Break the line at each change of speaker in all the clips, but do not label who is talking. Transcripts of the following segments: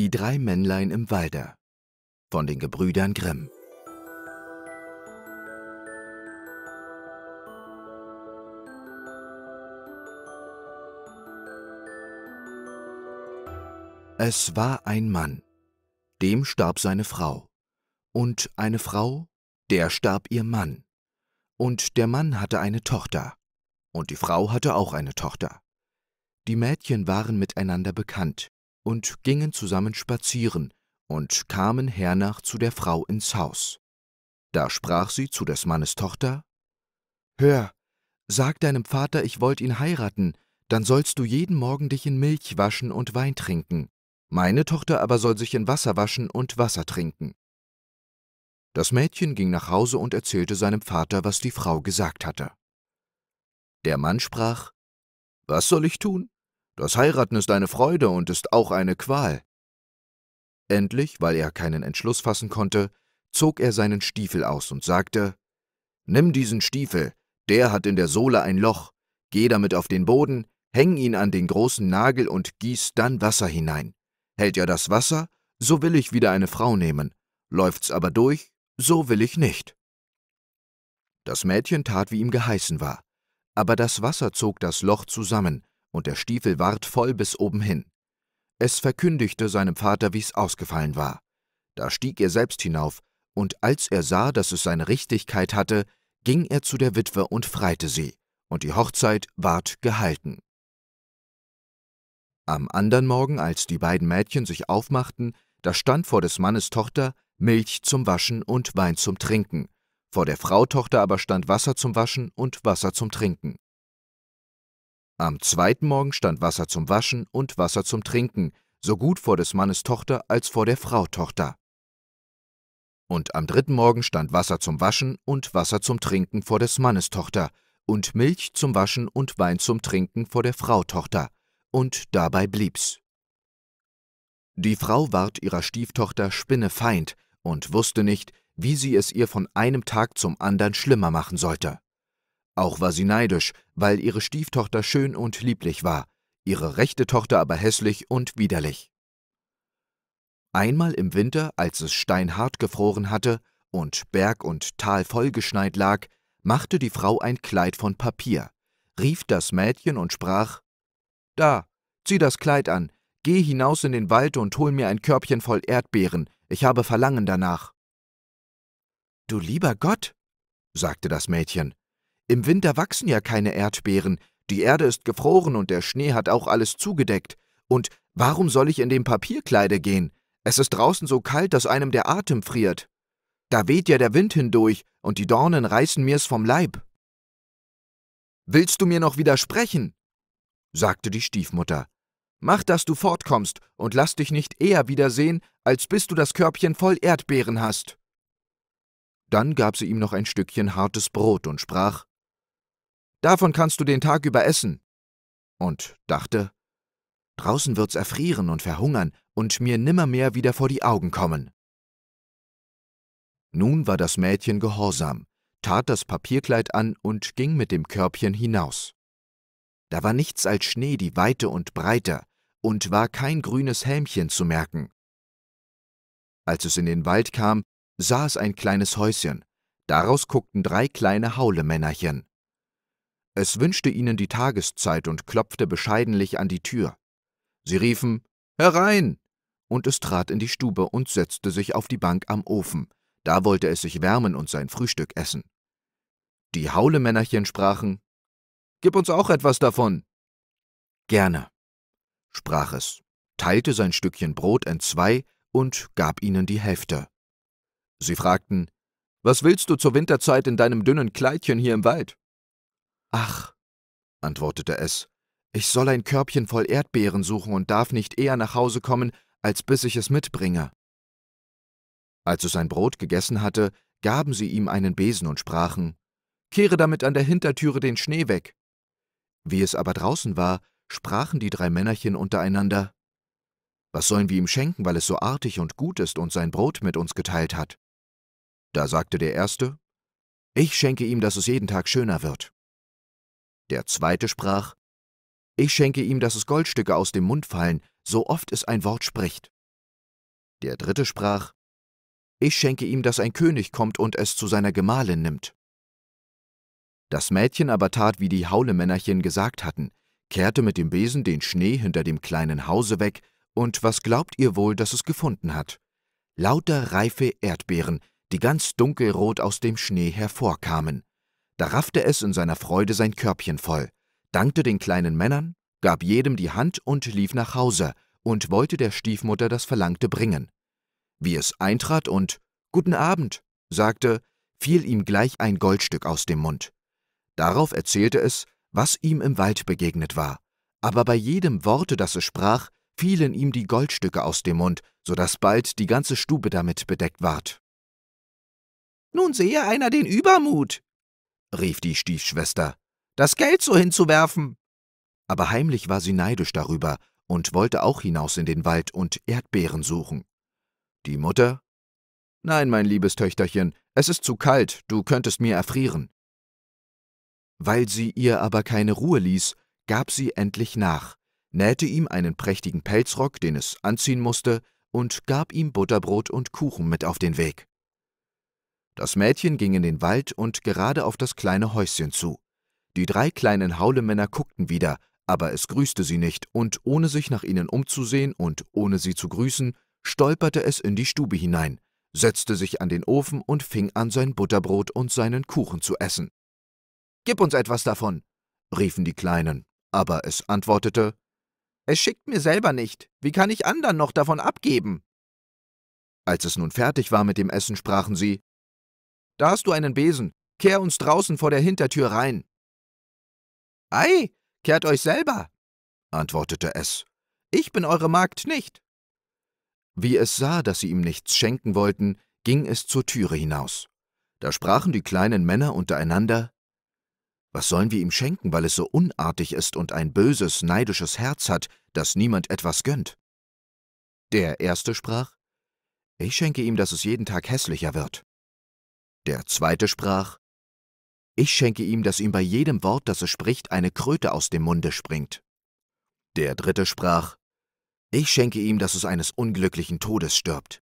Die drei Männlein im Walde von den Gebrüdern Grimm. Es war ein Mann, dem starb seine Frau, und eine Frau, der starb ihr Mann, und der Mann hatte eine Tochter, und die Frau hatte auch eine Tochter. Die Mädchen waren miteinander bekannt, und gingen zusammen spazieren und kamen hernach zu der Frau ins Haus. Da sprach sie zu des Mannes Tochter, Hör, sag deinem Vater, ich wollt ihn heiraten, dann sollst du jeden Morgen dich in Milch waschen und Wein trinken, meine Tochter aber soll sich in Wasser waschen und Wasser trinken. Das Mädchen ging nach Hause und erzählte seinem Vater, was die Frau gesagt hatte. Der Mann sprach, Was soll ich tun? Das Heiraten ist eine Freude und ist auch eine Qual. Endlich, weil er keinen Entschluss fassen konnte, zog er seinen Stiefel aus und sagte Nimm diesen Stiefel, der hat in der Sohle ein Loch, geh damit auf den Boden, häng ihn an den großen Nagel und gieß dann Wasser hinein. Hält ja das Wasser, so will ich wieder eine Frau nehmen, läuft's aber durch, so will ich nicht. Das Mädchen tat, wie ihm geheißen war, aber das Wasser zog das Loch zusammen, und der Stiefel ward voll bis oben hin. Es verkündigte seinem Vater, wie's ausgefallen war. Da stieg er selbst hinauf, und als er sah, dass es seine Richtigkeit hatte, ging er zu der Witwe und freite sie, und die Hochzeit ward gehalten. Am andern Morgen, als die beiden Mädchen sich aufmachten, da stand vor des Mannes Tochter Milch zum Waschen und Wein zum Trinken, vor der Frau Tochter aber stand Wasser zum Waschen und Wasser zum Trinken. Am zweiten Morgen stand Wasser zum Waschen und Wasser zum Trinken, so gut vor des Mannes Tochter als vor der Frau Tochter. Und am dritten Morgen stand Wasser zum Waschen und Wasser zum Trinken vor des Mannes Tochter, und Milch zum Waschen und Wein zum Trinken vor der Frau Tochter, und dabei blieb's. Die Frau ward ihrer Stieftochter Spinnefeind und wusste nicht, wie sie es ihr von einem Tag zum andern schlimmer machen sollte. Auch war sie neidisch, weil ihre Stieftochter schön und lieblich war, ihre rechte Tochter aber hässlich und widerlich. Einmal im Winter, als es steinhart gefroren hatte und Berg und Tal vollgeschneit lag, machte die Frau ein Kleid von Papier, rief das Mädchen und sprach Da, zieh das Kleid an, geh hinaus in den Wald und hol mir ein Körbchen voll Erdbeeren, ich habe Verlangen danach. Du lieber Gott, sagte das Mädchen, im Winter wachsen ja keine Erdbeeren, die Erde ist gefroren und der Schnee hat auch alles zugedeckt. Und warum soll ich in dem Papierkleide gehen? Es ist draußen so kalt, dass einem der Atem friert. Da weht ja der Wind hindurch, und die Dornen reißen mir's vom Leib. Willst du mir noch widersprechen? sagte die Stiefmutter. Mach, dass du fortkommst und lass dich nicht eher wiedersehen, als bis du das Körbchen voll Erdbeeren hast. Dann gab sie ihm noch ein Stückchen hartes Brot und sprach Davon kannst du den Tag über essen. Und dachte, draußen wird's erfrieren und verhungern und mir nimmermehr wieder vor die Augen kommen. Nun war das Mädchen gehorsam, tat das Papierkleid an und ging mit dem Körbchen hinaus. Da war nichts als Schnee die Weite und Breite und war kein grünes Hämchen zu merken. Als es in den Wald kam, sah es ein kleines Häuschen. Daraus guckten drei kleine Haulemännerchen. Es wünschte ihnen die Tageszeit und klopfte bescheidenlich an die Tür. Sie riefen Herein! und es trat in die Stube und setzte sich auf die Bank am Ofen, da wollte es sich wärmen und sein Frühstück essen. Die Haulemännerchen sprachen Gib uns auch etwas davon. Gerne, sprach es, teilte sein Stückchen Brot entzwei und gab ihnen die Hälfte. Sie fragten Was willst du zur Winterzeit in deinem dünnen Kleidchen hier im Wald? Ach, antwortete es, ich soll ein Körbchen voll Erdbeeren suchen und darf nicht eher nach Hause kommen, als bis ich es mitbringe. Als es sein Brot gegessen hatte, gaben sie ihm einen Besen und sprachen, Kehre damit an der Hintertüre den Schnee weg. Wie es aber draußen war, sprachen die drei Männerchen untereinander, Was sollen wir ihm schenken, weil es so artig und gut ist und sein Brot mit uns geteilt hat? Da sagte der Erste, Ich schenke ihm, dass es jeden Tag schöner wird. Der zweite sprach, Ich schenke ihm, dass es Goldstücke aus dem Mund fallen, so oft es ein Wort spricht. Der dritte sprach, Ich schenke ihm, dass ein König kommt und es zu seiner Gemahlin nimmt. Das Mädchen aber tat, wie die Haulemännerchen gesagt hatten, kehrte mit dem Besen den Schnee hinter dem kleinen Hause weg, und was glaubt ihr wohl, dass es gefunden hat? Lauter reife Erdbeeren, die ganz dunkelrot aus dem Schnee hervorkamen. Da raffte es in seiner Freude sein Körbchen voll, dankte den kleinen Männern, gab jedem die Hand und lief nach Hause und wollte der Stiefmutter das Verlangte bringen. Wie es eintrat und Guten Abend sagte, fiel ihm gleich ein Goldstück aus dem Mund. Darauf erzählte es, was ihm im Wald begegnet war, aber bei jedem Worte, das es sprach, fielen ihm die Goldstücke aus dem Mund, so daß bald die ganze Stube damit bedeckt ward. Nun sehe einer den Übermut, rief die Stiefschwester, das Geld so hinzuwerfen. Aber heimlich war sie neidisch darüber und wollte auch hinaus in den Wald und Erdbeeren suchen. Die Mutter Nein, mein liebes Töchterchen, es ist zu kalt, du könntest mir erfrieren. Weil sie ihr aber keine Ruhe ließ, gab sie endlich nach, nähte ihm einen prächtigen Pelzrock, den es anziehen musste, und gab ihm Butterbrot und Kuchen mit auf den Weg. Das Mädchen ging in den Wald und gerade auf das kleine Häuschen zu. Die drei kleinen Haulemänner guckten wieder, aber es grüßte sie nicht, und ohne sich nach ihnen umzusehen und ohne sie zu grüßen, stolperte es in die Stube hinein, setzte sich an den Ofen und fing an, sein Butterbrot und seinen Kuchen zu essen. Gib uns etwas davon, riefen die Kleinen, aber es antwortete Es schickt mir selber nicht, wie kann ich anderen noch davon abgeben? Als es nun fertig war mit dem Essen, sprachen sie da hast du einen Besen. Kehr uns draußen vor der Hintertür rein. Ei, kehrt euch selber, antwortete es. Ich bin eure Magd nicht. Wie es sah, dass sie ihm nichts schenken wollten, ging es zur Türe hinaus. Da sprachen die kleinen Männer untereinander Was sollen wir ihm schenken, weil es so unartig ist und ein böses, neidisches Herz hat, dass niemand etwas gönnt? Der erste sprach Ich schenke ihm, dass es jeden Tag hässlicher wird. Der zweite sprach, Ich schenke ihm, dass ihm bei jedem Wort, das er spricht, eine Kröte aus dem Munde springt. Der dritte sprach, Ich schenke ihm, dass es eines unglücklichen Todes stirbt.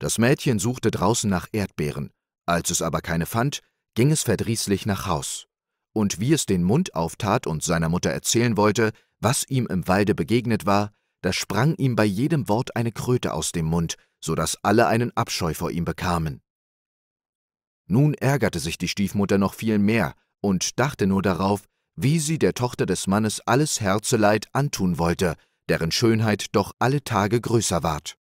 Das Mädchen suchte draußen nach Erdbeeren, als es aber keine fand, ging es verdrießlich nach Haus. Und wie es den Mund auftat und seiner Mutter erzählen wollte, was ihm im Walde begegnet war, da sprang ihm bei jedem Wort eine Kröte aus dem Mund, so daß alle einen Abscheu vor ihm bekamen. Nun ärgerte sich die Stiefmutter noch viel mehr und dachte nur darauf, wie sie der Tochter des Mannes alles Herzeleid antun wollte, deren Schönheit doch alle Tage größer ward.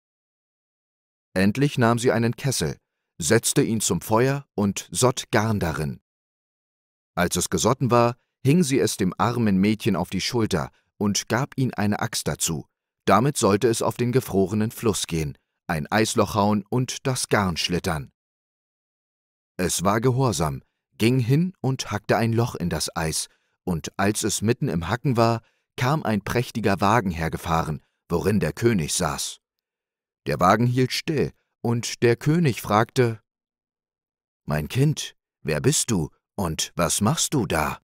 Endlich nahm sie einen Kessel, setzte ihn zum Feuer und sott Garn darin. Als es gesotten war, hing sie es dem armen Mädchen auf die Schulter und gab ihm eine Axt dazu. Damit sollte es auf den gefrorenen Fluss gehen, ein Eisloch hauen und das Garn schlittern. Es war gehorsam, ging hin und hackte ein Loch in das Eis, und als es mitten im Hacken war, kam ein prächtiger Wagen hergefahren, worin der König saß. Der Wagen hielt still, und der König fragte Mein Kind, wer bist du und was machst du da?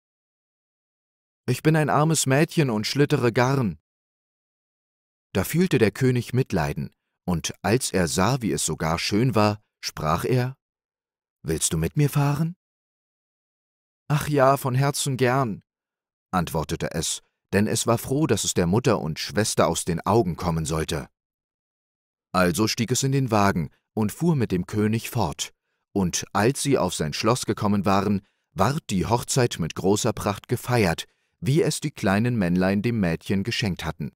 Ich bin ein armes Mädchen und schlittere Garn. Da fühlte der König Mitleiden, und als er sah, wie es sogar schön war, sprach er Willst du mit mir fahren? Ach ja, von Herzen gern, antwortete es, denn es war froh, dass es der Mutter und Schwester aus den Augen kommen sollte. Also stieg es in den Wagen und fuhr mit dem König fort, und als sie auf sein Schloss gekommen waren, ward die Hochzeit mit großer Pracht gefeiert, wie es die kleinen Männlein dem Mädchen geschenkt hatten.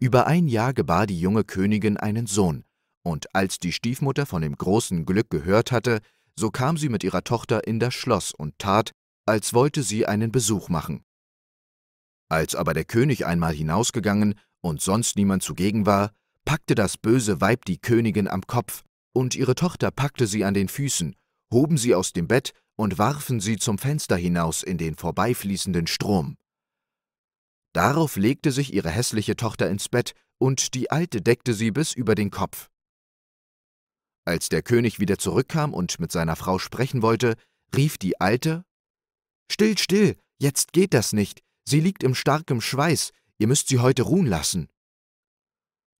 Über ein Jahr gebar die junge Königin einen Sohn, und als die Stiefmutter von dem großen Glück gehört hatte, so kam sie mit ihrer Tochter in das Schloss und tat, als wollte sie einen Besuch machen. Als aber der König einmal hinausgegangen und sonst niemand zugegen war, packte das böse Weib die Königin am Kopf, und ihre Tochter packte sie an den Füßen, hoben sie aus dem Bett und warfen sie zum Fenster hinaus in den vorbeifließenden Strom. Darauf legte sich ihre hässliche Tochter ins Bett, und die Alte deckte sie bis über den Kopf. Als der König wieder zurückkam und mit seiner Frau sprechen wollte, rief die Alte Still, still, jetzt geht das nicht, sie liegt im starkem Schweiß, ihr müsst sie heute ruhen lassen.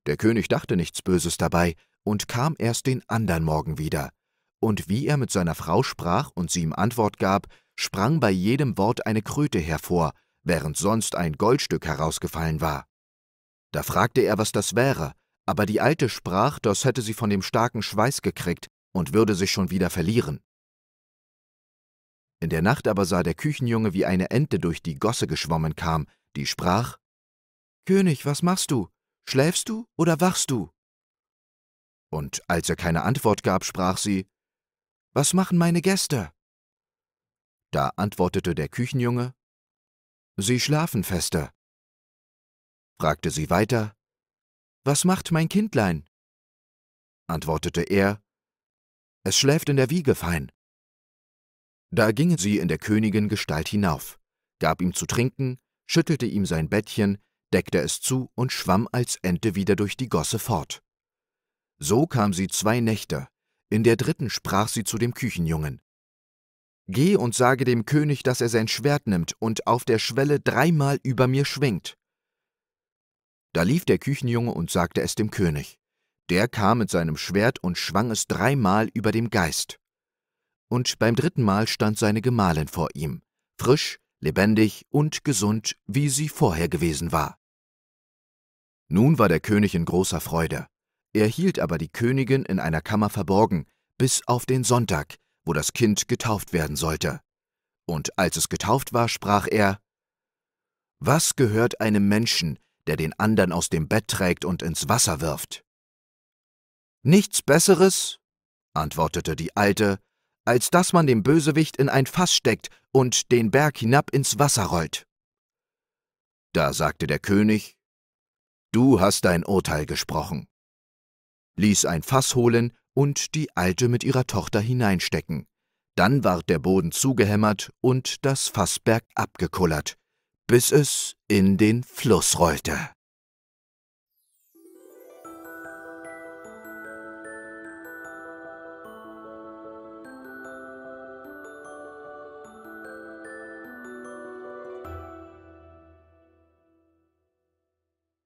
Der König dachte nichts Böses dabei und kam erst den andern Morgen wieder, und wie er mit seiner Frau sprach und sie ihm Antwort gab, sprang bei jedem Wort eine Kröte hervor, während sonst ein Goldstück herausgefallen war. Da fragte er, was das wäre, aber die Alte sprach, das hätte sie von dem starken Schweiß gekriegt und würde sich schon wieder verlieren. In der Nacht aber sah der Küchenjunge, wie eine Ente durch die Gosse geschwommen kam, die sprach König, was machst du? Schläfst du oder wachst du? Und als er keine Antwort gab, sprach sie Was machen meine Gäste? Da antwortete der Küchenjunge Sie schlafen fester. Fragte sie weiter was macht mein Kindlein? antwortete er, es schläft in der Wiege fein. Da gingen sie in der Königin Gestalt hinauf, gab ihm zu trinken, schüttelte ihm sein Bettchen, deckte es zu und schwamm als Ente wieder durch die Gosse fort. So kam sie zwei Nächte, in der dritten sprach sie zu dem Küchenjungen. Geh und sage dem König, dass er sein Schwert nimmt und auf der Schwelle dreimal über mir schwingt. Da lief der Küchenjunge und sagte es dem König. Der kam mit seinem Schwert und schwang es dreimal über dem Geist. Und beim dritten Mal stand seine Gemahlin vor ihm, frisch, lebendig und gesund, wie sie vorher gewesen war. Nun war der König in großer Freude. Er hielt aber die Königin in einer Kammer verborgen, bis auf den Sonntag, wo das Kind getauft werden sollte. Und als es getauft war, sprach er Was gehört einem Menschen, der den anderen aus dem Bett trägt und ins Wasser wirft. Nichts Besseres, antwortete die Alte, als dass man den Bösewicht in ein Fass steckt und den Berg hinab ins Wasser rollt. Da sagte der König, Du hast dein Urteil gesprochen, ließ ein Fass holen und die Alte mit ihrer Tochter hineinstecken. Dann ward der Boden zugehämmert und das Fassberg abgekullert bis es in den Fluss rollte.